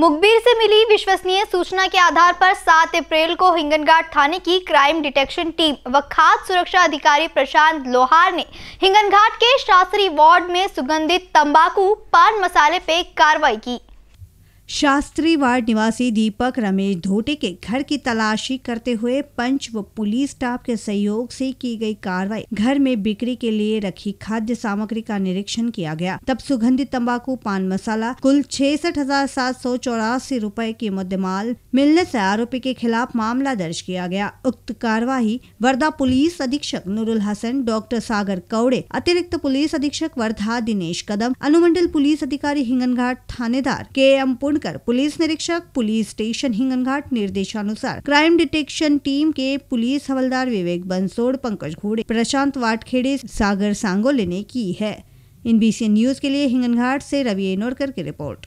मुखबिर से मिली विश्वसनीय सूचना के आधार पर 7 अप्रैल को हिंगनघाट थाने की क्राइम डिटेक्शन टीम व खाद्य सुरक्षा अधिकारी प्रशांत लोहार ने हिंगनघाट के शास्त्री वार्ड में सुगंधित तंबाकू पान मसाले पे कार्रवाई की शास्त्री वार्ड निवासी दीपक रमेश धोटे के घर की तलाशी करते हुए पंच व पुलिस स्टाफ के सहयोग से की गई कार्रवाई घर में बिक्री के लिए रखी खाद्य सामग्री का निरीक्षण किया गया तब सुगंधित तंबाकू पान मसाला कुल छसठ हजार सात सौ चौरासी रूपए की मुद्देमाल मिलने से आरोपी के खिलाफ मामला दर्ज किया गया उक्त कार्यवाही वर्धा पुलिस अधीक्षक नूरुल हसन डॉक्टर सागर कौड़े अतिरिक्त पुलिस अधीक्षक वर्धा दिनेश कदम अनुमंडल पुलिस अधिकारी हिंगनघाट थानेदार के एम पुण कर पुलिस निरीक्षक पुलिस स्टेशन हिंगनघाट निर्देशानुसार क्राइम डिटेक्शन टीम के पुलिस हवलदार विवेक बंसोड़ पंकज घोड़े प्रशांत वाटखेड़े सागर सांगोले ने की है इन बी न्यूज के लिए हिंगनघाट से रवि एनोरकर की रिपोर्ट